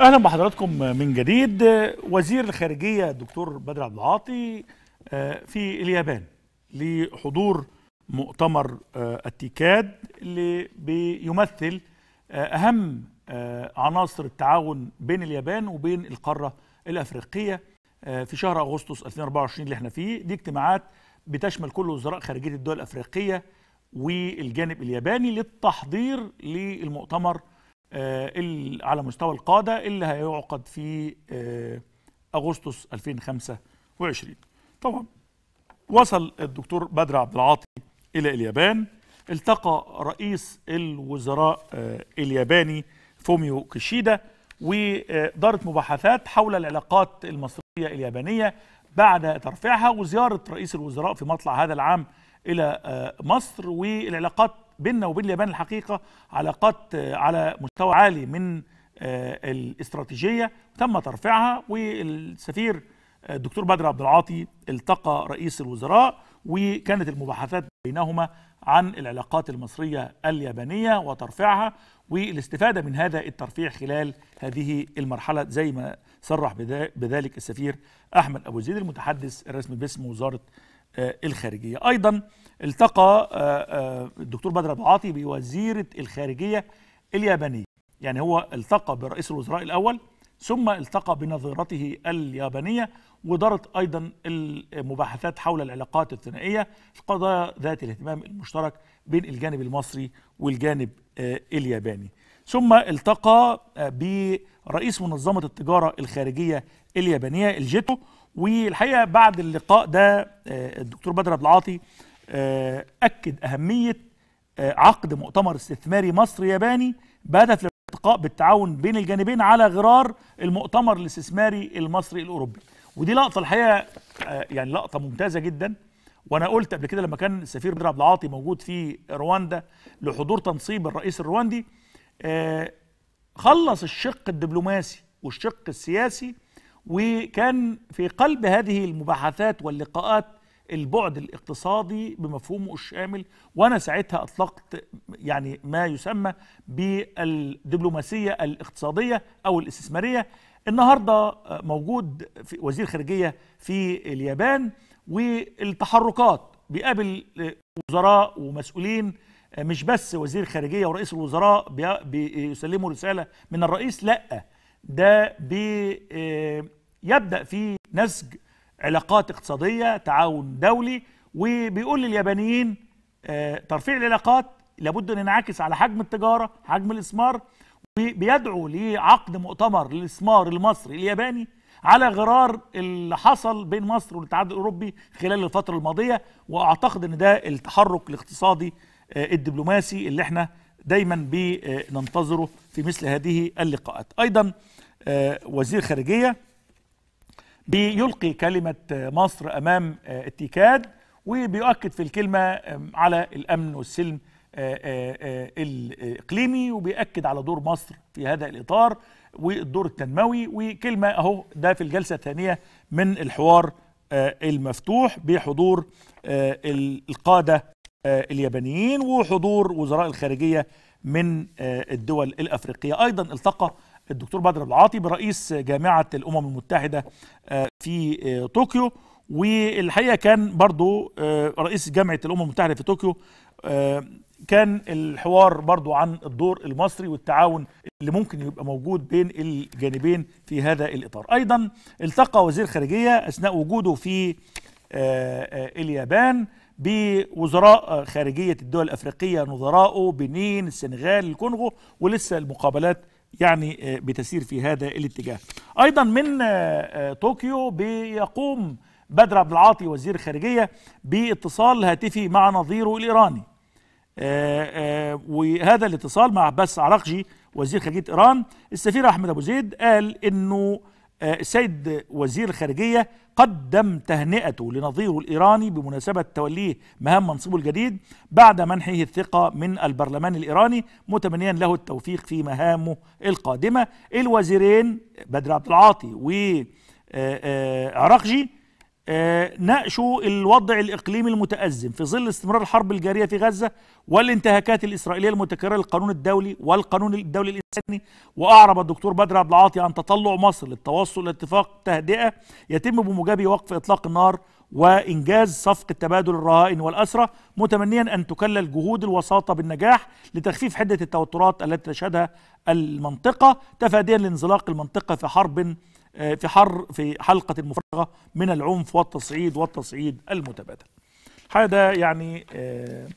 اهلا بحضراتكم من جديد وزير الخارجيه الدكتور بدر عبد العاطي آه، في اليابان لحضور مؤتمر آه، التيكاد اللي بيمثل آه، اهم عناصر التعاون بين اليابان وبين القاره الافريقيه في شهر اغسطس 2024 اللي احنا فيه دي اجتماعات بتشمل كل وزراء خارجيه الدول الافريقيه والجانب الياباني للتحضير للمؤتمر آه، على مستوى القادة اللي هيعقد في آه، أغسطس 2025 طبعا وصل الدكتور بدر عبد العاطي إلى اليابان التقى رئيس الوزراء آه، الياباني فوميو كيشيدا ودارت مباحثات حول العلاقات المصرية اليابانية بعد ترفيعها وزيارة رئيس الوزراء في مطلع هذا العام إلى مصر والعلاقات بيننا وبين اليابان الحقيقه علاقات آه، على مستوى عالي من آه، الاستراتيجيه تم ترفيعها والسفير الدكتور آه، بدر عبد العاطي التقى رئيس الوزراء وكانت المباحثات بينهما عن العلاقات المصريه اليابانيه وترفيعها والاستفاده من هذا الترفيع خلال هذه المرحله زي ما صرح بذلك السفير احمد ابو زيد المتحدث الرسمي باسم وزاره آه، الخارجية أيضا التقى آه، آه، الدكتور بدر أبو عاطي بوزيرة الخارجية اليابانية يعني هو التقى برئيس الوزراء الأول ثم التقى بنظيرته اليابانية ودارت أيضا المباحثات حول العلاقات الثنائية في قضايا ذات الاهتمام المشترك بين الجانب المصري والجانب الياباني ثم التقى برئيس منظمة التجارة الخارجية اليابانية الجيتو والحقيقه بعد اللقاء ده آه، الدكتور بدر عبد العاطي آه، اكد اهميه آه، عقد مؤتمر استثماري مصري ياباني بهدف الارتقاء بالتعاون بين الجانبين على غرار المؤتمر الاستثماري المصري الاوروبي ودي لقطه الحقيقه يعني لقطه ممتازه جدا وانا قلت قبل كده لما كان السفير بدر عبد العاطي موجود في رواندا لحضور تنصيب الرئيس الرواندي خلص الشق الدبلوماسي والشق السياسي وكان في قلب هذه المباحثات واللقاءات البعد الاقتصادي بمفهومه الشامل وانا ساعتها اطلقت يعني ما يسمى بالدبلوماسيه الاقتصاديه او الاستثماريه النهارده موجود في وزير خارجيه في اليابان والتحركات بيقابل وزراء ومسؤولين مش بس وزير خارجيه ورئيس الوزراء بيسلموا رساله من الرئيس لا ده بي يبدأ في نسج علاقات اقتصادية تعاون دولي وبيقول لليابانيين آه، ترفيع العلاقات لابد أن ينعكس على حجم التجارة حجم الإسمار وبيدعو لعقد مؤتمر للإسمار المصري الياباني على غرار اللي حصل بين مصر والاتحاد الأوروبي خلال الفترة الماضية وأعتقد أن ده التحرك الاقتصادي آه، الدبلوماسي اللي احنا دايما بننتظره آه، في مثل هذه اللقاءات أيضا وزير خارجية بيلقي كلمة مصر أمام التيكاد آه، وبيؤكد في الكلمة على الأمن والسلم آه، آه، الإقليمي وبيأكد على دور مصر في هذا الإطار والدور التنموي وكلمة أهو ده في الجلسة الثانية من الحوار المفتوح بحضور القادة اليابانيين وحضور وزراء الخارجية من الدول الأفريقية أيضا التقى الدكتور بدر العاطي برئيس جامعة الأمم المتحدة آه، في آه، طوكيو والحقيقة كان برضو آه، رئيس جامعة الأمم المتحدة في طوكيو كان الحوار برضو عن الدور المصري والتعاون اللي ممكن يبقى موجود بين الجانبين في هذا الإطار أيضا التقى وزير خارجية أثناء وجوده في اليابان بوزراء خارجية الدول الأفريقية نظراءه بنين السنغال الكونغو ولسه المقابلات يعني آه، بتسير في هذا الاتجاه ايضا من آه، آه، طوكيو بيقوم بدر عبد العاطي وزير الخارجيه باتصال هاتفي مع نظيره الايراني وهذا الاتصال مع عباس عراقجي وزير خارجيه ايران السفير احمد ابو زيد قال انه السيد آه، وزير الخارجية قدم تهنئته لنظيره الإيراني بمناسبة توليه مهام منصبه الجديد بعد منحه الثقة من البرلمان الإيراني متمنيا له التوفيق في مهامه القادمة الوزيرين بدر عبد العاطي و آه، آه، عراقجي ناقشوا الوضع الإقليمي المتأزم في ظل استمرار الحرب الجارية في غزة والانتهاكات الإسرائيلية المتكررة للقانون الدولي والقانون الدولي الإنساني وأعرب الدكتور بدر عبد العاطي عن تطلع مصر للتوصل لاتفاق تهدئة يتم بموجبه وقف إطلاق النار وإنجاز صفقة تبادل الرهائن والأسرى متمنيا أن تكلل جهود الوساطة بالنجاح لتخفيف حدة التوترات التي تشهدها المنطقة تفاديا لانزلاق المنطقة في حرب آه، في حر في حلقة المفرغه من العنف والتصعيد والتصعيد المتبادل هذا يعني آه،